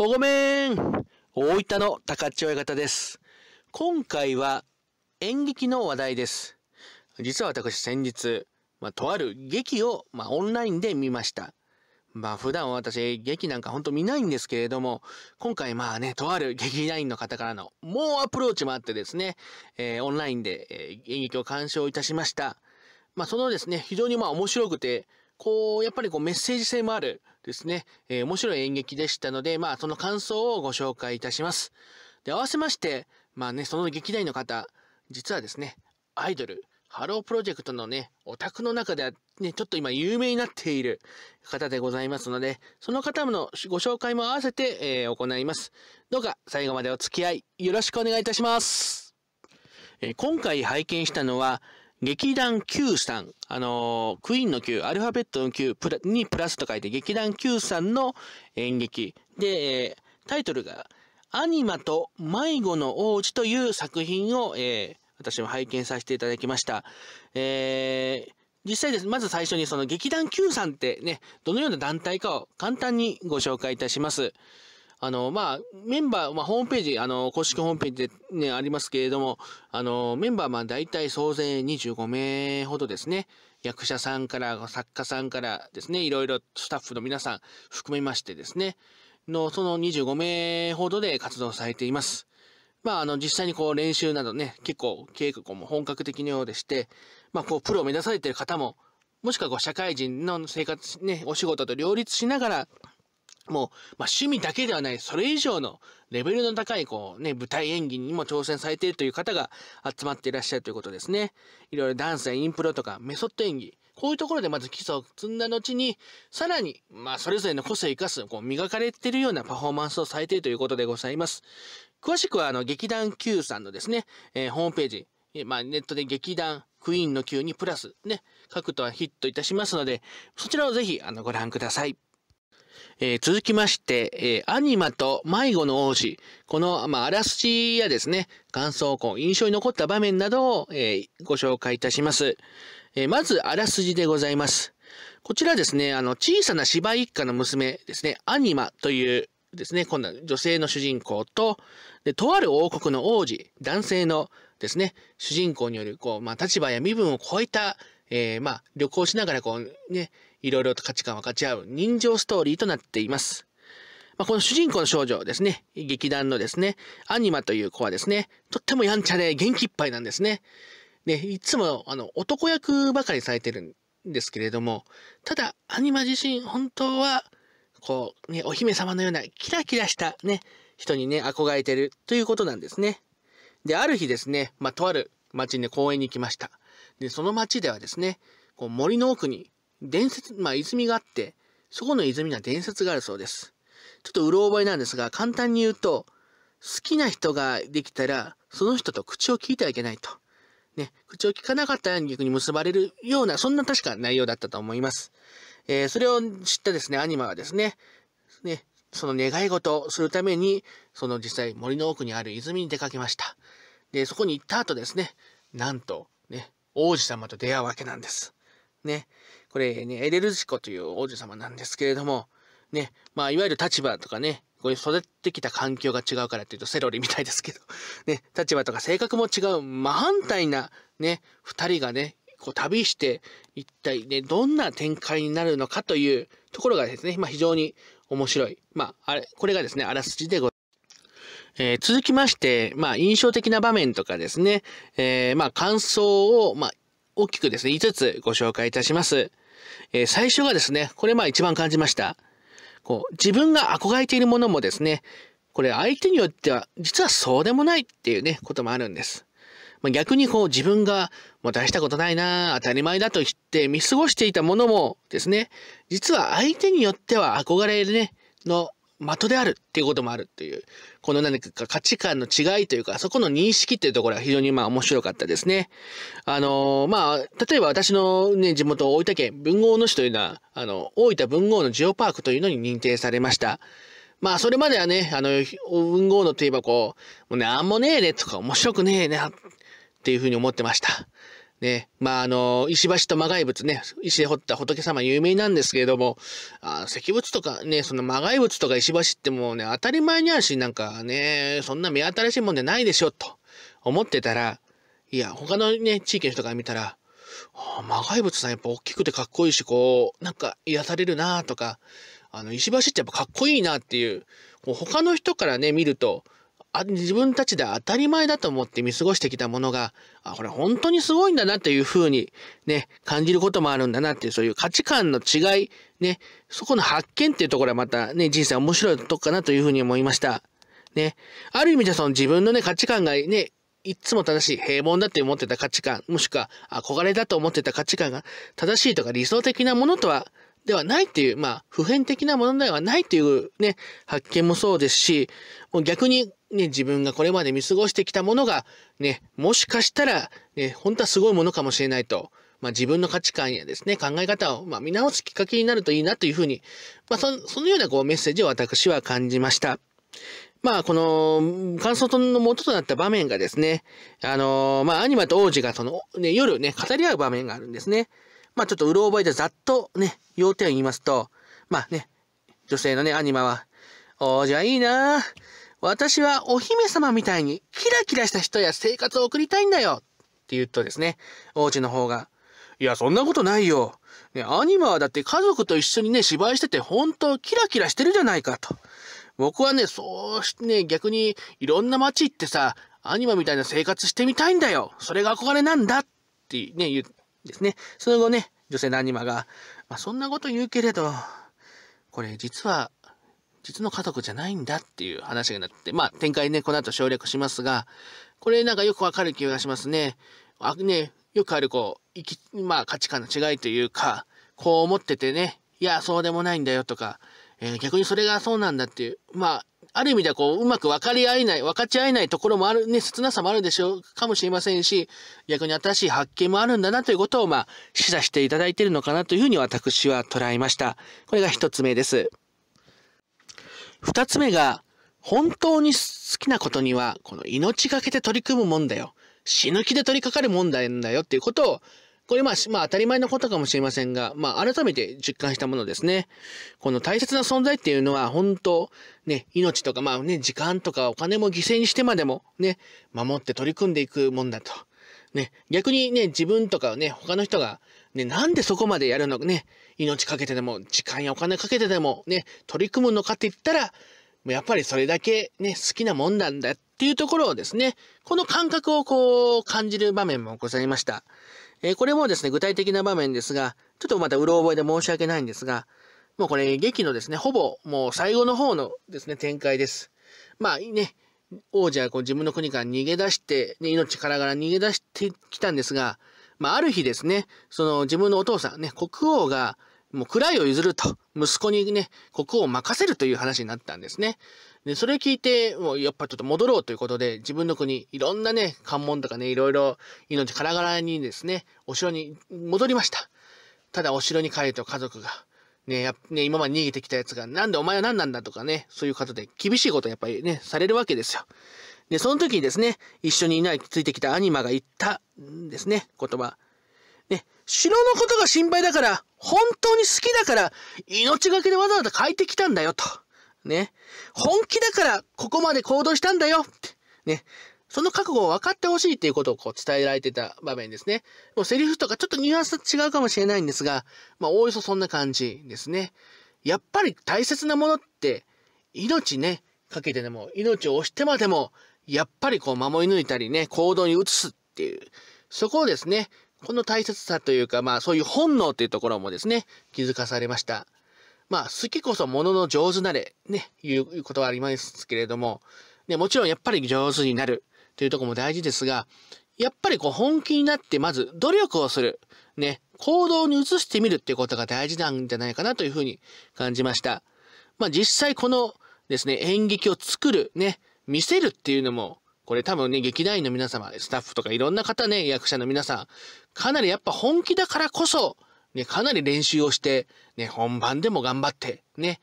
おごめん大分の高千親方です。今回は演劇の話題です。実は私先日、まあ、とある劇を、まあ、オンラインで見ました。まあ普段私劇なんかほんと見ないんですけれども、今回まあね、とある劇団員の方からの猛アプローチもあってですね、えー、オンラインで、え演劇を鑑賞いたしました。まあそのですね、非常にまあ面白くて、こう、やっぱりこうメッセージ性もあるですね、えー、面白い演劇でしたので、まあ、その感想をご紹介いたします。で、合わせまして、まあね、その劇団員の方、実はですね、アイドル、ハロープロジェクトのね、オタクの中ではね、ちょっと今有名になっている方でございますので、その方のご紹介も合わせて、えー、行います。どうか最後までお付き合いよろしくお願いいたします。えー、今回拝見したのは、劇団 Q さん、あのー、クイーンの Q、アルファベットの Q プラにプラスと書いて、劇団 Q さんの演劇。で、えー、タイトルが、アニマと迷子の王子という作品を、えー、私も拝見させていただきました。えー、実際です。まず最初にその劇団 Q さんってね、どのような団体かを簡単にご紹介いたします。あの、まあ、メンバー、まあ、ホームページ、あの、公式ホームページでね、ありますけれども、あの、メンバー、まあ、大体総勢25名ほどですね、役者さんから、作家さんからですね、いろいろスタッフの皆さん含めましてですね、の、その25名ほどで活動されています。まあ、あの、実際にこう練習などね、結構稽古も本格的のようでして、まあ、こう、プロを目指されている方も、もしくはこう、社会人の生活、ね、お仕事と両立しながら、もう、まあ、趣味だけではない、それ以上のレベルの高い、こうね、舞台演技にも挑戦されているという方が集まっていらっしゃるということですね。いろいろダンスやインプロとかメソッド演技、こういうところでまず基礎を積んだ後に、さらに、まあ、それぞれの個性を生かす、こう、磨かれているようなパフォーマンスをされているということでございます。詳しくは、あの、劇団 Q さんのですね、えー、ホームページ、まあ、ネットで劇団クイーンの Q にプラス、ね、書くとはヒットいたしますので、そちらをぜひ、あの、ご覧ください。えー、続きまして、えー、アニマと迷子の王子。この、まあ、あらすじやですね、感想項、印象に残った場面などを、えー、ご紹介いたします。えまず、あらすじでございます。こちらですね、あの、小さな芝居一家の娘ですね、アニマというですね、こんな女性の主人公と、で、とある王国の王子、男性のですね、主人公による、こう、まあ、立場や身分を超えた、えまあ、旅行しながら、こう、ね、いろいろと価値観分かち合う人情ストーリーとなっています。まあ、この主人公の少女ですね、劇団のですね、アニマという子はですね、とってもやんちゃで元気いっぱいなんですね。で、いつもあの男役ばかりされてるんですけれども、ただアニマ自身本当は、こう、ね、お姫様のようなキラキラしたね、人にね、憧れてるということなんですね。で、ある日ですね、まあ、とある町に、ね、公園に行きました。で、その町ではですね、こう森の奥に伝説、まあ、泉があって、そこの泉には伝説があるそうです。ちょっとうろ覚えなんですが、簡単に言うと、好きな人ができたら、その人と口を聞いてはいけないと。ね、口を聞かなかったら逆に結ばれるような、そんな確か内容だったと思います。えー、それを知ったですね、アニマはですね、ね、その願い事をするために、その実際森の奥にある泉に出かけました。で、そこに行った後ですね、なんと、ね、王子様と出会うわけなんです。ね。これね、エレルジコという王女様なんですけれども、ね、まあ、いわゆる立場とかね、こういう育ってきた環境が違うからっていうとセロリみたいですけど、ね、立場とか性格も違う真反対なね、二人がね、こう旅して一体ね、どんな展開になるのかというところがですね、まあ非常に面白い。まあ、あれ、これがですね、あらすじでございます。えー、続きまして、まあ、印象的な場面とかですね、えー、まあ、感想を、まあ、大きくですね、5つご紹介いたします。えー、最初がですね、これまあ一番感じました。こう、自分が憧れているものもですね、これ相手によっては実はそうでもないっていうね、こともあるんです。まあ、逆にこう自分がもう大したことないな当たり前だと言って見過ごしていたものもですね、実は相手によっては憧れるね、の的であるっていうこともあるっていう、この何か価値観の違いというか、そこの認識っていうところは非常にまあ面白かったですね。あのー、まあ、例えば私のね、地元大分県文豪の市というのは、あの、大分文豪のジオパークというのに認定されました。まあ、それまではね、あの、文豪のといえばこう、もうね、あんもねえねとか面白くねえなっていうふうに思ってました。ね、まあ、あの、石橋と魔崖仏ね、石で掘った仏様有名なんですけれども、あ石仏とかね、その魔崖仏とか石橋ってもうね、当たり前にあるし、なんかね、そんな目新しいもんじゃないでしょ、と思ってたら、いや、他のね、地域の人から見たら、あ魔界仏さんやっぱ大きくてかっこいいし、こう、なんか癒されるなとか、あの、石橋ってやっぱかっこいいなっていう、う他の人からね、見ると、あ自分たちで当たり前だと思って見過ごしてきたものが、あ、これ本当にすごいんだなっていうふうにね、感じることもあるんだなっていう、そういう価値観の違い、ね、そこの発見っていうところはまたね、人生面白いとこかなというふうに思いました。ね、ある意味じゃその自分のね、価値観がね、いつも正しい、平凡だって思ってた価値観、もしくは憧れだと思ってた価値観が正しいとか理想的なものとは、ではないっていう、まあ、普遍的なものではないというね、発見もそうですし、もう逆にね、自分がこれまで見過ごしてきたものが、ね、もしかしたら、ね、本当はすごいものかもしれないと、まあ、自分の価値観やですね、考え方を、まあ、見直すきっかけになるといいなというふうに、まあ、そそのようなこうメッセージを私は感じました。まあ、この、感想の元となった場面がですね、あのまあ、アニマと王子がその、ね、夜ね、語り合う場面があるんですね。まあ、ちょっとうろ覚えでざっとね、要点を言いますと、まあね、女性のね、アニマは、王子はいいなぁ。私はお姫様みたいにキラキラした人や生活を送りたいんだよって言うとですね、王子の方が、いや、そんなことないよ。ね、アニマはだって家族と一緒にね、芝居してて本当キラキラしてるじゃないかと。僕はね、そうしてね、逆にいろんな街行ってさ、アニマみたいな生活してみたいんだよ。それが憧れなんだってね、言うんですね。その後ね、女性のアニマが、まあ、そんなこと言うけれど、これ実は実の家族じゃないんだっていう話になって、まあ展開ね、この後省略しますが、これなんかよくわかる気がしますね。あね、よくあるこう、生き、まあ価値観の違いというか、こう思っててね、いや、そうでもないんだよとか、えー、逆にそれがそうなんだっていう、まあ、ある意味ではこう、うまく分かり合えない、分かち合えないところもある、ね、切なさもあるでしょう、かもしれませんし、逆に新しい発見もあるんだなということを、まあ、示唆していただいているのかなというふうに私は捉えました。これが一つ目です。二つ目が、本当に好きなことには、この命がけで取り組むもんだよ。死ぬ気で取り掛かるも題んだよっていうことを、これまあ、まあ当たり前のことかもしれませんが、まあ改めて実感したものですね。この大切な存在っていうのは本当、ね、命とかまあね、時間とかお金も犠牲にしてまでもね、守って取り組んでいくもんだと。ね、逆にね、自分とかね、他の人が、ね、なんでそこまでやるのかね、命かけてでも、時間やお金かけてでも、ね、取り組むのかって言ったら、やっぱりそれだけね、好きなもんなんだっていうところをですね、この感覚をこう感じる場面もございました。えー、これもですね、具体的な場面ですが、ちょっとまたうろ覚えで申し訳ないんですが、もうこれ劇のですね、ほぼもう最後の方のですね、展開です。まあね、王者はこう自分の国から逃げ出して、ね、命からがら逃げ出してきたんですが、まあ、ある日ですね、その自分のお父さんね、国王が、もう位を譲ると、息子にね、国王を任せるという話になったんですね。で、それを聞いて、もうやっぱちょっと戻ろうということで、自分の国、いろんなね、関門とかね、いろいろ命からがらにですね、お城に戻りました。ただお城に帰ると家族が、ね、やね、今まで逃げてきたやつが、なんでお前は何なんだとかね、そういう方で厳しいことやっぱりね、されるわけですよ。で、その時にですね、一緒にいない、ついてきたアニマが言ったんですね、言葉。ね、城のことが心配だから、本当に好きだから、命がけでわざわざ書いてきたんだよ、と。ね、本気だから、ここまで行動したんだよ、って。ね、その覚悟を分かってほしいっていうことをこう伝えられてた場面ですね。もうセリフとかちょっとニュアンス違うかもしれないんですが、まあおおよそそんな感じですね。やっぱり大切なものって命ね、かけてでも命を押してまでも、やっぱりこう守り抜いたりね、行動に移すっていう、そこをですね、この大切さというか、まあそういう本能っていうところもですね、気づかされました。まあ好きこそものの上手なれ、ね、いうことはありますけれども、ね、もちろんやっぱり上手になるというとこも大事ですが、やっぱりこう本気になってまず努力をする。ね。行動に移してみるっていうことが大事なんじゃないかなというふうに感じました。まあ実際このですね、演劇を作る、ね、見せるっていうのも、これ多分ね、劇団員の皆様、スタッフとかいろんな方ね、役者の皆さん、かなりやっぱ本気だからこそ、ね、かなり練習をして、ね、本番でも頑張って、ね、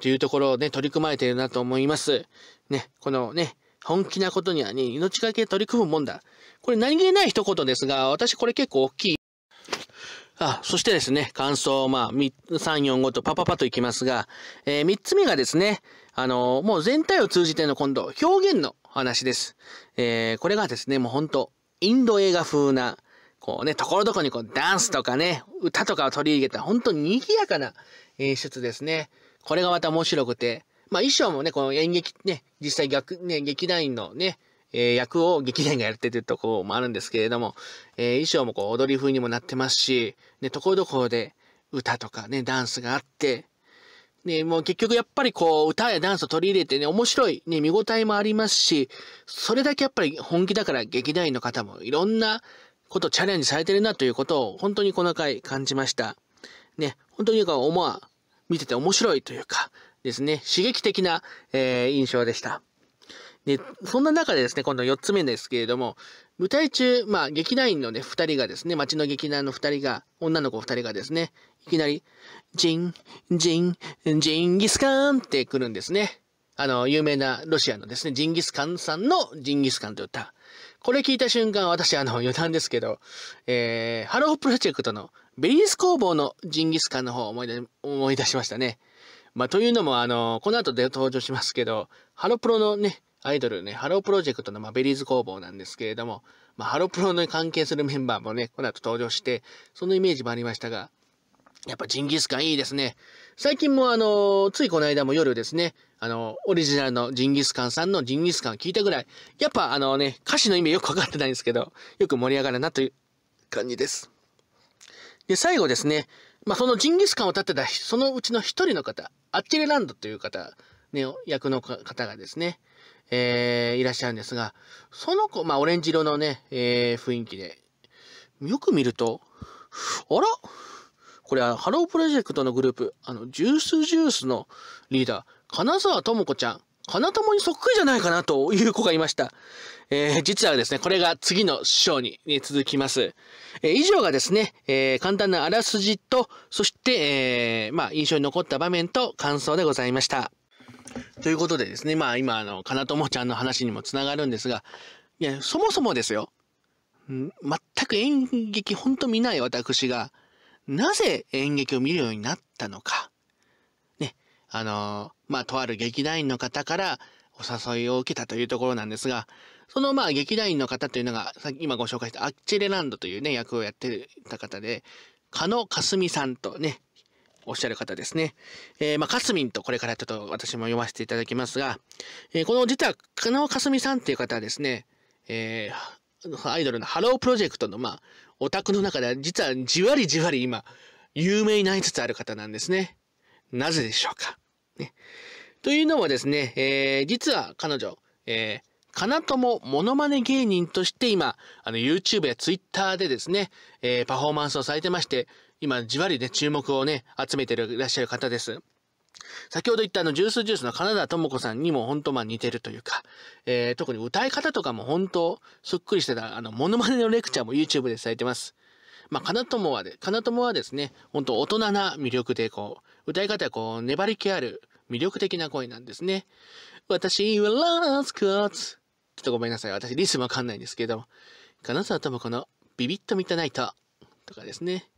というところをね、取り組まれているなと思います。ね、このね、本気なことにはね、命がけ取り組むもんだ。これ何気ない一言ですが、私これ結構大きい。あ、そしてですね、感想、まあ、3、4、5とパパパといきますが、えー、3つ目がですね、あのー、もう全体を通じての今度、表現の話です。えー、これがですね、もう本当インド映画風な、こうね、ところどころにこう、ダンスとかね、歌とかを取り入れた、本当に賑やかな演出ですね。これがまた面白くて、まあ衣装もね、この演劇ね、実際逆、ね、劇団員のね、えー、役を劇団員がやってるところもあるんですけれども、えー、衣装もこう踊り風にもなってますし、ね、ところどころで歌とかね、ダンスがあって、ね、もう結局やっぱりこう歌やダンスを取り入れてね、面白い、ね、見応えもありますし、それだけやっぱり本気だから劇団員の方もいろんなことチャレンジされてるなということを本当にこの回感じました。ね、本当に思わ、見てて面白いというか、ですね、刺激的な、えー、印象でした。で、そんな中でですね、今度4つ目ですけれども、舞台中、まあ、劇団員のね、2人がですね、町の劇団の2人が、女の子2人がですね、いきなり、ジン、ジン、ジンギスカンって来るんですね。あの、有名なロシアのですね、ジンギスカンさんのジンギスカンという歌。これ聞いた瞬間、私、あの、余談ですけど、えー、ハロープロジェクトのベリース工房のジンギスカンの方を思い出しましたね。まあ、というのも、あの、この後で登場しますけど、ハロプロのね、アイドルね、ハロープロジェクトの、まあ、ベリーズ工房なんですけれども、まあ、ハロプロに関係するメンバーもね、この後登場して、そのイメージもありましたが、やっぱジンギスカンいいですね。最近もあの、ついこの間も夜ですね、あの、オリジナルのジンギスカンさんのジンギスカン聞いたぐらい、やっぱあのね、歌詞の意味よくわかってないんですけど、よく盛り上がるなという感じです。で、最後ですね、まあ、そのジンギスカンを立てた、そのうちの一人の方、アッチレランドという方、ね、役の方がですね、えー、いらっしゃるんですが、その子、まあ、オレンジ色のね、えー、雰囲気で、よく見ると、あらこれはハロープロジェクトのグループ、あの、ジュースジュースのリーダー、金沢智子ちゃん。花友にそっくりじゃないかなという子がいました。えー、実はですね、これが次の章に、ね、続きます。えー、以上がですね、えー、簡単なあらすじと、そして、えまあ、印象に残った場面と感想でございました。ということでですね、まあ今、あの、かなともちゃんの話にもつながるんですが、いや、そもそもですよ、ん全く演劇ほんと見ない私が、なぜ演劇を見るようになったのか。あの、まあ、とある劇団員の方からお誘いを受けたというところなんですが、そのまあ劇団員の方というのが、さっき今ご紹介したアッチレランドというね、役をやってた方で、狩野かすみさんとね、おっしゃる方ですね。えー、まあ、かすみんとこれからちょっと私も読ませていただきますが、えー、この実は、狩野かすみさんっていう方はですね、えー、アイドルのハロープロジェクトの、まあ、オタクの中では実はじわりじわり今、有名になりつつある方なんですね。なぜでしょうかね。というのはですね、えー、実は彼女、えー、かなともモノマネ芸人として今、あの YouTube や Twitter でですね、えー、パフォーマンスをされてまして、今じわりね、注目をね、集めていらっしゃる方です。先ほど言ったあのジュースジュースの金田智子さんにも本当まあ似てるというか、えー、特に歌い方とかも本当そっくりしてたあのモノマネのレクチャーも YouTube でされてます。まあ、金友はで、金友はですね、本当大人な魅力でこう、歌い方はこう、粘り気ある、魅力的な声なんですね。私はラスコツ。ちょっとごめんなさい。私、リスわかんないんですけど金沢智子のビビッと満たないと。とかですね。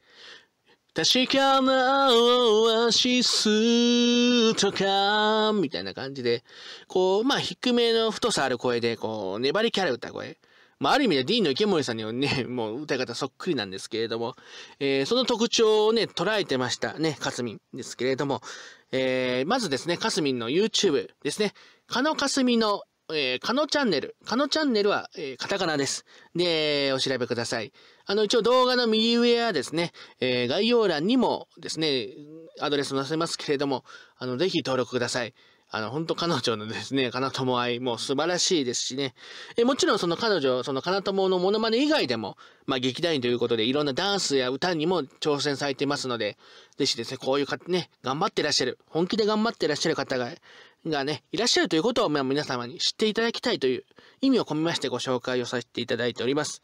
確かなオアシスとか、みたいな感じで、こう、まあ、低めの太さある声で、こう、粘り気ある歌声。まあ、ある意味で D の池森さんにはね、もう歌い方そっくりなんですけれども、えー、その特徴をね、捉えてましたね、かすみんですけれども、えー、まずですね、かすみんの YouTube ですね、かのかすみの、えー、かのチャンネル。かのチャンネルは、えー、カタカナです。で、お調べください。あの、一応動画の右上やですね、えー、概要欄にもですね、アドレス載せますけれども、あの、ぜひ登録ください。あの、本当彼女のですね、かなとも愛も素晴らしいですしね。えもちろんその彼女、そのかなとものモノマネ以外でも、まあ劇団員ということでいろんなダンスや歌にも挑戦されてますので、ぜひですね、こういう方ね、頑張ってらっしゃる、本気で頑張ってらっしゃる方が、がね、いらっしゃるということを、まあ、皆様に知っていただきたいという意味を込めましてご紹介をさせていただいております。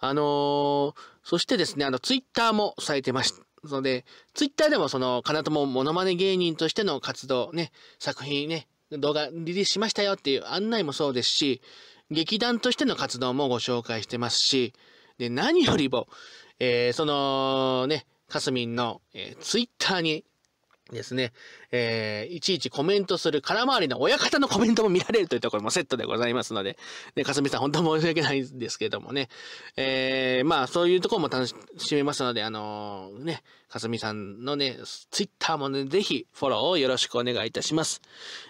あのー、そしてですね、あの、ツイッターもされてまして、ので、ツイッターでもその、かなともモノマネ芸人としての活動、ね、作品ね、動画リリースしましたよっていう案内もそうですし、劇団としての活動もご紹介してますし、で、何よりも、えー、そのね、かすみんの、えー、ツイッターにですね、えー、いちいちコメントする空回りの親方のコメントも見られるというところもセットでございますので、ね、かすみさん本当申し訳ないんですけどもね、えー、まあそういうところも楽しめますので、あのー、ね、かすみさんのね、ツイッターもね、ぜひフォローをよろしくお願いいたします。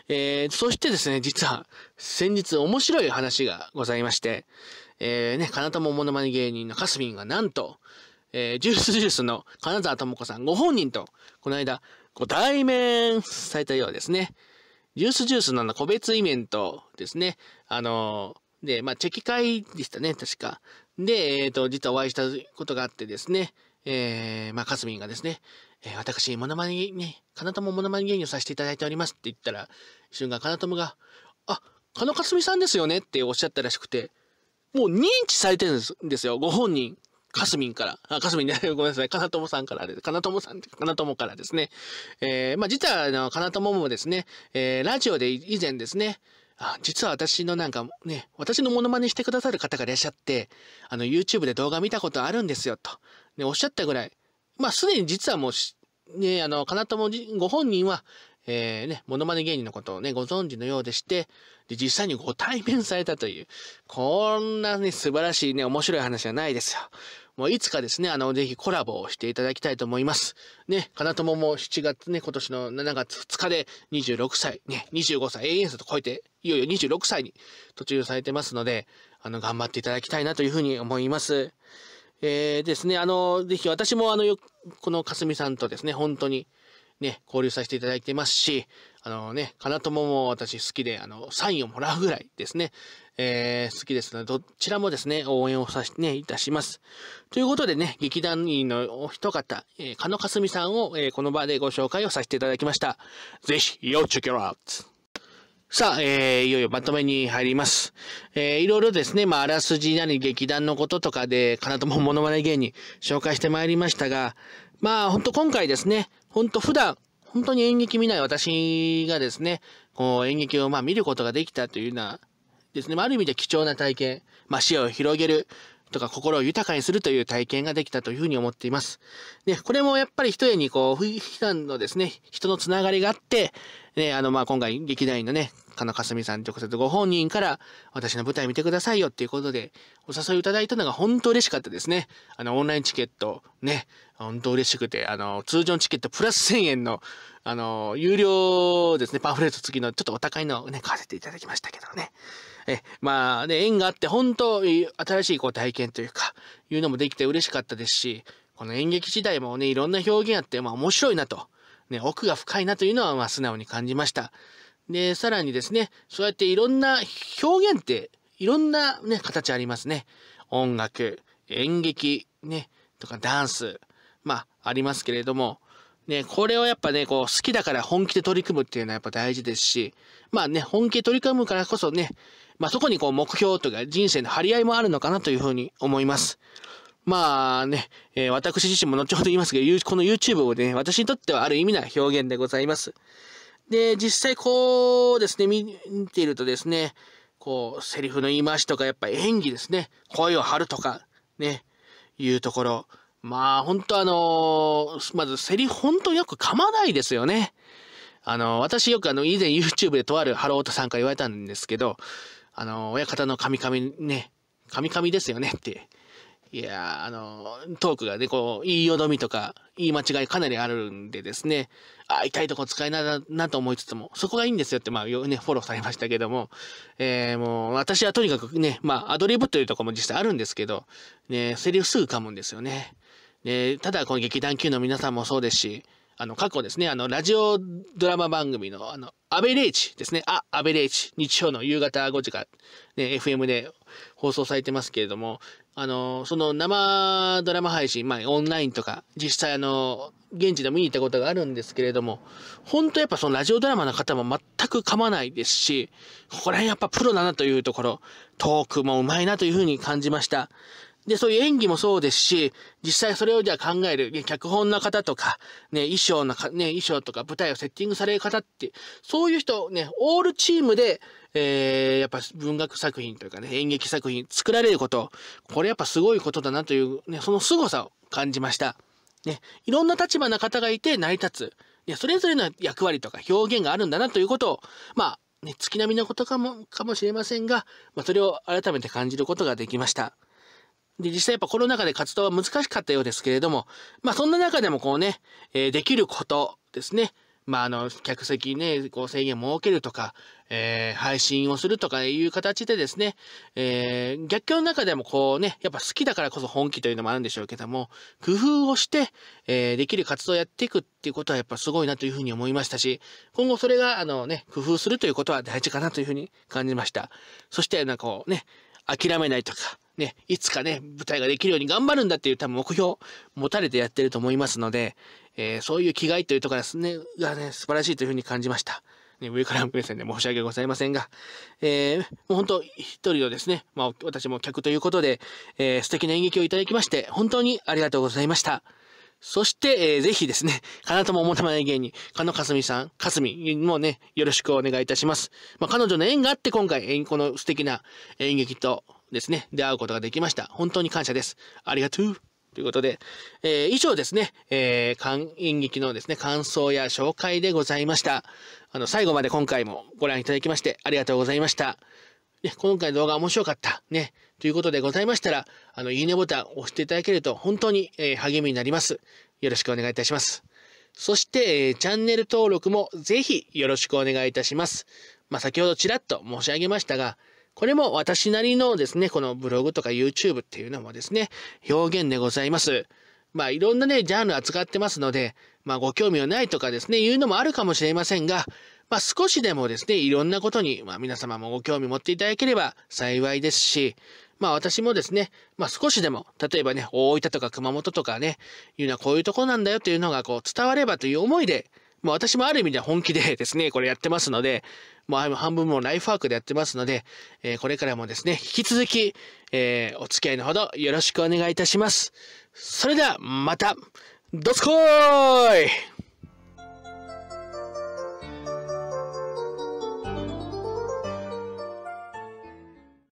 えー、そしてですね、実は先日面白い話がございまして、えー、ね、金とものまね芸人のかすみんがなんと、えー、ジュースジュースの金沢智子さんご本人と、この間、ご対面されたようですね。ジュースジュースの個別イベントですね。あので、まあ、チェキ会でしたね、確か。で、えっ、ー、と、実はお会いしたことがあってですね、えー、まあ、かすみんがですね、えー、私、モノマネ、ね、かなともモノマネ芸人をさせていただいておりますって言ったら、一瞬がかなともが、あ、かのかすみさんですよねっておっしゃったらしくて、もう認知されてるんですよ、ご本人。かすみんから、あ、かすみんごめんなさい、かなともさんからです。かなともさん、かなともからですね。えー、まあ、実は、あの、かなとももですね、えー、ラジオで以前ですね、あ実は私のなんかね、私のモノマネしてくださる方がいらっしゃって、あの、YouTube で動画見たことあるんですよ、と。ね、おっしゃったぐらい。まあ、すでに実はもう、ね、あの、かなともご本人は、えー、ね、モノマネ芸人のことをね、ご存知のようでして、で、実際にご対面されたという、こんなね、素晴らしいね、面白い話はないですよ。もういつかですね、あの、ぜひコラボをしていただきたいと思います。ね、かなともも7月ね、今年の7月2日で26歳、ね、25歳、永遠差と超えて、いよいよ26歳に途中されてますので、あの、頑張っていただきたいなというふうに思います。えー、ですね、あの、ぜひ私もあの、このかすみさんとですね、本当に、ね、交流させていただいてますし、あのね、かなともも私好きで、あの、サインをもらうぐらいですね、えー、好きですので、どちらもですね、応援をさせて、ね、いたします。ということでね、劇団員のお一方、えー、かのかすみさんを、えー、この場でご紹介をさせていただきました。ぜひ、よチェックアウトさあ、えー、いよいよまとめに入ります。えー、いろいろですね、まあ、あらすじなり劇団のこととかで、かなともものまね芸人紹介してまいりましたが、まあ、ほんと今回ですね、ほんと普段、本当に演劇見ない私がですね、こう演劇をまあ見ることができたというような、ですね、まあ、ある意味で貴重な体験、まあ、視野を広げるとか心を豊かにするという体験ができたというふうに思っています。で、これもやっぱり一重にこう、普段のですね、人のつながりがあって、ね、あのまあ今回劇団員のね、かかすみさん直接ご本人から私の舞台見てくださいよっていうことでお誘いいただいたのが本当嬉しかったですね。あの、オンラインチケットね、本当嬉しくて、あの、通常チケットプラス1000円の、あの、有料ですね、パンフレット付きのちょっとお高いのをね、買わせていただきましたけどね。え、まあね、縁があって本当、新しいこう体験というか、いうのもできて嬉しかったですし、この演劇時代もね、いろんな表現あって、まあ面白いなと。ね、奥が深いなというのは、まあ、素直に感じました。で、さらにですね、そうやっていろんな表現って、いろんなね、形ありますね。音楽、演劇、ね、とかダンス、まあ、ありますけれども、ね、これをやっぱね、こう、好きだから本気で取り組むっていうのはやっぱ大事ですし、まあね、本気で取り組むからこそね、まあそこにこう、目標とか人生の張り合いもあるのかなというふうに思います。まあね、えー、私自身も後ほど言いますけど、この YouTube をね、私にとってはある意味な表現でございます。で、実際こうですね、見ているとですね、こう、セリフの言い回しとか、やっぱ演技ですね、声を張るとか、ね、いうところ。まあ、本当あのー、まずセリフ本当によく噛まないですよね。あのー、私よくあの、以前 YouTube でとあるハロータさんから言われたんですけど、あのー、親方のカみカみね、かみかみですよねっていやあの、トークがね、こう、言いよどみとか、言い間違いかなりあるんでですね、あ、痛いとこ使えないなと思いつつも、そこがいいんですよって、まあ、よね、フォローされましたけども、えー、もう、私はとにかくね、まあ、アドリブというとこも実際あるんですけど、ね、セリフすぐ噛むんですよね。ね、ただ、この劇団 Q の皆さんもそうですし、あの、過去ですね、あの、ラジオドラマ番組の、あの、アベレージですね。あ、アベレージ。日曜の夕方5時から、ね、FM で放送されてますけれども、あの、その生ドラマ配信、まあオンラインとか、実際あの、現地で見に行ったことがあるんですけれども、本当やっぱそのラジオドラマの方も全く噛まないですし、ここら辺やっぱプロだなというところ、トークもうまいなというふうに感じました。で、そういう演技もそうですし、実際それをじゃあ考える、ね、脚本の方とか、ね、衣装のか、ね、衣装とか舞台をセッティングされる方って、そういう人、ね、オールチームで、えー、やっぱ文学作品というかね、演劇作品作られること、これやっぱすごいことだなという、ね、その凄さを感じました。ね、いろんな立場の方がいて成り立つ。ね、それぞれの役割とか表現があるんだなということを、まあ、ね、月並みのことかも、かもしれませんが、まあ、それを改めて感じることができました。で、実際やっぱコロナ禍で活動は難しかったようですけれども、まあ、そんな中でもこうね、えー、できることですね、まあ、あの、客席ね、こう制限設けるとか、えー、配信をするとかいう形でですね、えー、逆境の中でもこうね、やっぱ好きだからこそ本気というのもあるんでしょうけども、工夫をして、えー、できる活動をやっていくっていうことはやっぱすごいなというふうに思いましたし、今後それが、あのね、工夫するということは大事かなというふうに感じました。そして、なんかこうね、諦めないとか、ね、いつかね、舞台ができるように頑張るんだっていう多分目標持たれてやってると思いますので、えー、そういう気概というところですね、がね、素晴らしいというふうに感じました。ね、上から目線で申し訳ございませんが、えー、もう本当一人のですね、まあ私も客ということで、えー、素敵な演劇をいただきまして、本当にありがとうございました。そして、えー、ぜひですね、かなとも思たまない芸人、かのかすみさん、かすみもね、よろしくお願いいたします。まあ、彼女の縁があって今回、この素敵な演劇とですね、出会うことができました。本当に感謝です。ありがとう。ということで、えー、以上ですね、えー、演劇のですね、感想や紹介でございました。あの、最後まで今回もご覧いただきましてありがとうございました。ね、今回の動画面白かった。ね、ということでございましたら、あの、いいねボタンを押していただけると本当に、えー、励みになります。よろしくお願いいたします。そして、えー、チャンネル登録もぜひよろしくお願いいたします。まあ、先ほどちらっと申し上げましたが、これも私なりのですね、このブログとか YouTube っていうのもですね、表現でございます。まあいろんなね、ジャンル扱ってますので、まあご興味はないとかですね、いうのもあるかもしれませんが、まあ少しでもですね、いろんなことに、まあ皆様もご興味持っていただければ幸いですし、まあ私もですね、まあ少しでも、例えばね、大分とか熊本とかね、いうのはこういうとこなんだよというのがこう伝わればという思いで、まあ、私もある意味では本気でですね、これやってますので、もう半分もライフワークでやってますので、えー、これからもですね、引き続き、えー、お付き合いのほどよろしくお願いいたします。それでは、また、どつこーい